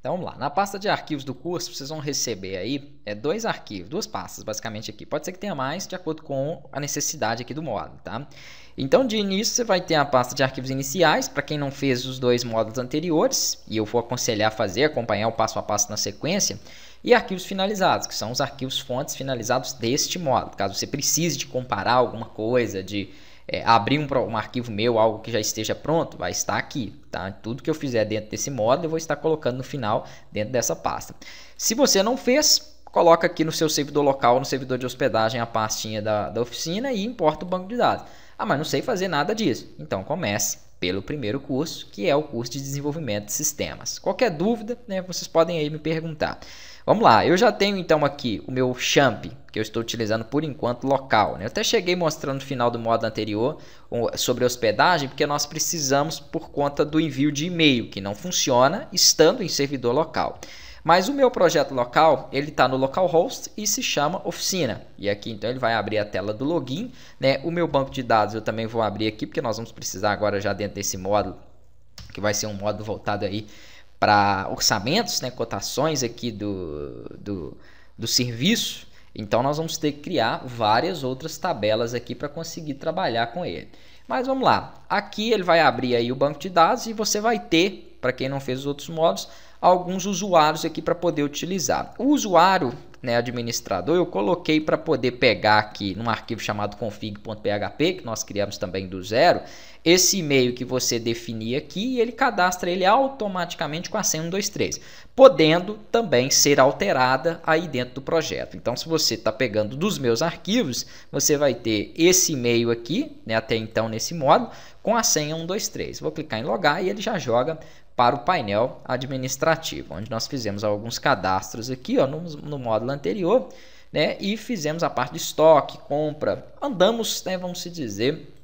Então vamos lá, na pasta de arquivos do curso vocês vão receber aí é, dois arquivos, duas pastas basicamente aqui. Pode ser que tenha mais de acordo com a necessidade aqui do módulo, tá? Então de início você vai ter a pasta de arquivos iniciais, para quem não fez os dois módulos anteriores, e eu vou aconselhar a fazer, acompanhar o passo a passo na sequência, e arquivos finalizados, que são os arquivos fontes finalizados deste módulo, caso você precise de comparar alguma coisa, de é, abrir um, um arquivo meu, algo que já esteja pronto, vai estar aqui. Tá? Tudo que eu fizer dentro desse módulo, eu vou estar colocando no final dentro dessa pasta. Se você não fez, coloca aqui no seu servidor local, no servidor de hospedagem, a pastinha da, da oficina e importa o banco de dados. Ah, mas não sei fazer nada disso. Então comece pelo primeiro curso, que é o curso de desenvolvimento de sistemas. Qualquer dúvida, né, vocês podem aí me perguntar. Vamos lá, eu já tenho então aqui o meu champ, que eu estou utilizando por enquanto local. Né? Eu até cheguei mostrando no final do modo anterior sobre hospedagem, porque nós precisamos por conta do envio de e-mail, que não funciona estando em servidor local. Mas o meu projeto local, ele está no localhost e se chama oficina. E aqui então ele vai abrir a tela do login, né? O meu banco de dados eu também vou abrir aqui porque nós vamos precisar agora já dentro desse módulo, que vai ser um módulo voltado aí para orçamentos, né, cotações aqui do, do, do serviço. Então nós vamos ter que criar várias outras tabelas aqui para conseguir trabalhar com ele. Mas vamos lá. Aqui ele vai abrir aí o banco de dados e você vai ter para quem não fez os outros modos, alguns usuários aqui para poder utilizar. O usuário, né, administrador, eu coloquei para poder pegar aqui num arquivo chamado config.php, que nós criamos também do zero, esse e-mail que você definir aqui e ele cadastra ele automaticamente com a senha 123, podendo também ser alterada aí dentro do projeto. Então, se você está pegando dos meus arquivos, você vai ter esse e-mail aqui, né, até então nesse modo, com a senha 123. Vou clicar em logar e ele já joga para o painel administrativo, onde nós fizemos alguns cadastros aqui ó, no, no módulo anterior, né, e fizemos a parte de estoque, compra, andamos, né, vamos se dizer,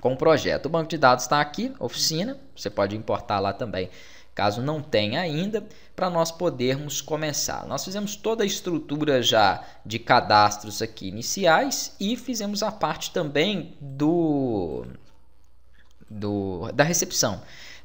com o projeto. O banco de dados está aqui, oficina, você pode importar lá também, caso não tenha ainda, para nós podermos começar. Nós fizemos toda a estrutura já de cadastros aqui iniciais e fizemos a parte também do, do da recepção.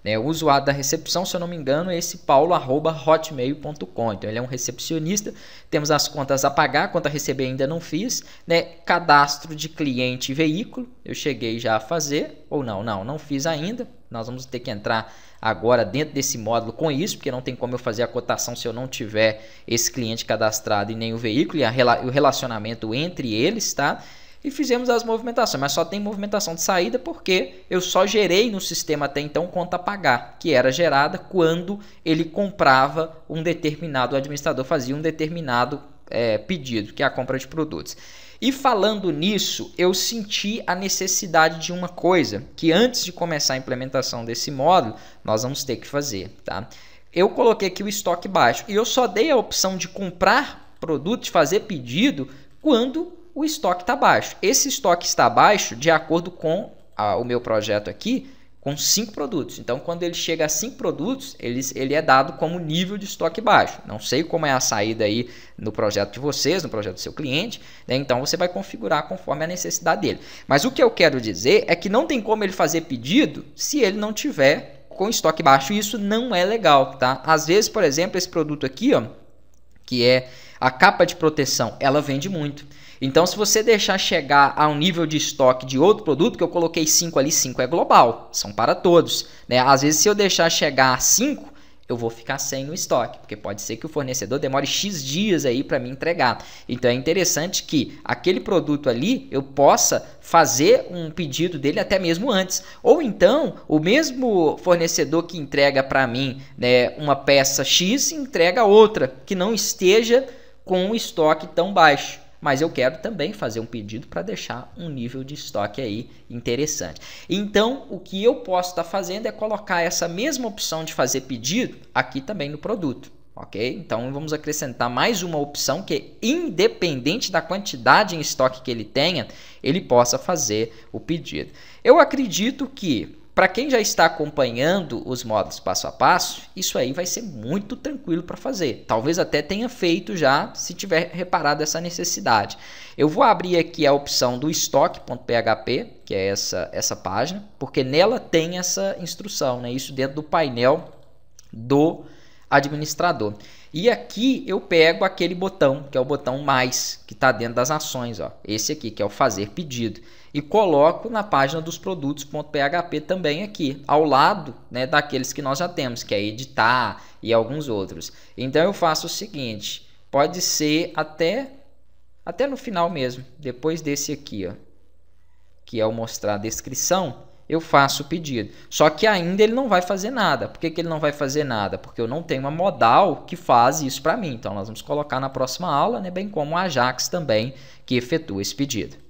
Né? O usuário da recepção, se eu não me engano, é esse paulo.hotmail.com. Então ele é um recepcionista, temos as contas a pagar, conta a receber ainda não fiz, né? Cadastro de cliente e veículo, eu cheguei já a fazer, ou não, não, não fiz ainda. Nós vamos ter que entrar agora dentro desse módulo com isso, porque não tem como eu fazer a cotação se eu não tiver esse cliente cadastrado e nem o veículo e, e o relacionamento entre eles, tá? e fizemos as movimentações. Mas só tem movimentação de saída porque eu só gerei no sistema até então conta a pagar, que era gerada quando ele comprava um determinado, o administrador fazia um determinado é, pedido, que é a compra de produtos. E falando nisso, eu senti a necessidade de uma coisa que antes de começar a implementação desse módulo, nós vamos ter que fazer, tá? Eu coloquei aqui o estoque baixo e eu só dei a opção de comprar produto, fazer pedido quando o estoque está baixo. Esse estoque está baixo de acordo com a, o meu projeto aqui, com cinco produtos. Então, quando ele chega a cinco produtos, ele, ele é dado como nível de estoque baixo. Não sei como é a saída aí no projeto de vocês, no projeto do seu cliente, né? então você vai configurar conforme a necessidade dele. Mas o que eu quero dizer é que não tem como ele fazer pedido se ele não tiver com estoque baixo. E isso não é legal, tá? Às vezes, por exemplo, esse produto aqui, ó, que é a capa de proteção, ela vende muito. Então, se você deixar chegar a um nível de estoque de outro produto, que eu coloquei 5 ali, 5 é global, são para todos. Né? Às vezes, se eu deixar chegar a 5, eu vou ficar sem no estoque, porque pode ser que o fornecedor demore X dias aí para me entregar. Então é interessante que aquele produto ali eu possa fazer um pedido dele até mesmo antes. Ou então, o mesmo fornecedor que entrega para mim né, uma peça X entrega outra que não esteja com o estoque tão baixo mas eu quero também fazer um pedido para deixar um nível de estoque aí interessante. Então, o que eu posso estar tá fazendo é colocar essa mesma opção de fazer pedido aqui também no produto. Ok? Então vamos acrescentar mais uma opção que, independente da quantidade em estoque que ele tenha, ele possa fazer o pedido. Eu acredito que para quem já está acompanhando os módulos passo a passo, isso aí vai ser muito tranquilo para fazer. Talvez até tenha feito já, se tiver reparado essa necessidade. Eu vou abrir aqui a opção do estoque.php, que é essa, essa página, porque nela tem essa instrução, né? isso dentro do painel do administrador. E aqui eu pego aquele botão, que é o botão mais, que está dentro das ações. Ó. Esse aqui, que é o fazer pedido e coloco na página dos produtos.php também aqui, ao lado né, daqueles que nós já temos, que é editar e alguns outros. Então eu faço o seguinte, pode ser até, até no final mesmo, depois desse aqui, ó, que é o mostrar a descrição, eu faço o pedido. Só que ainda ele não vai fazer nada. Por que, que ele não vai fazer nada? Porque eu não tenho uma modal que faz isso para mim. Então, nós vamos colocar na próxima aula, né? bem como o Ajax também, que efetua esse pedido.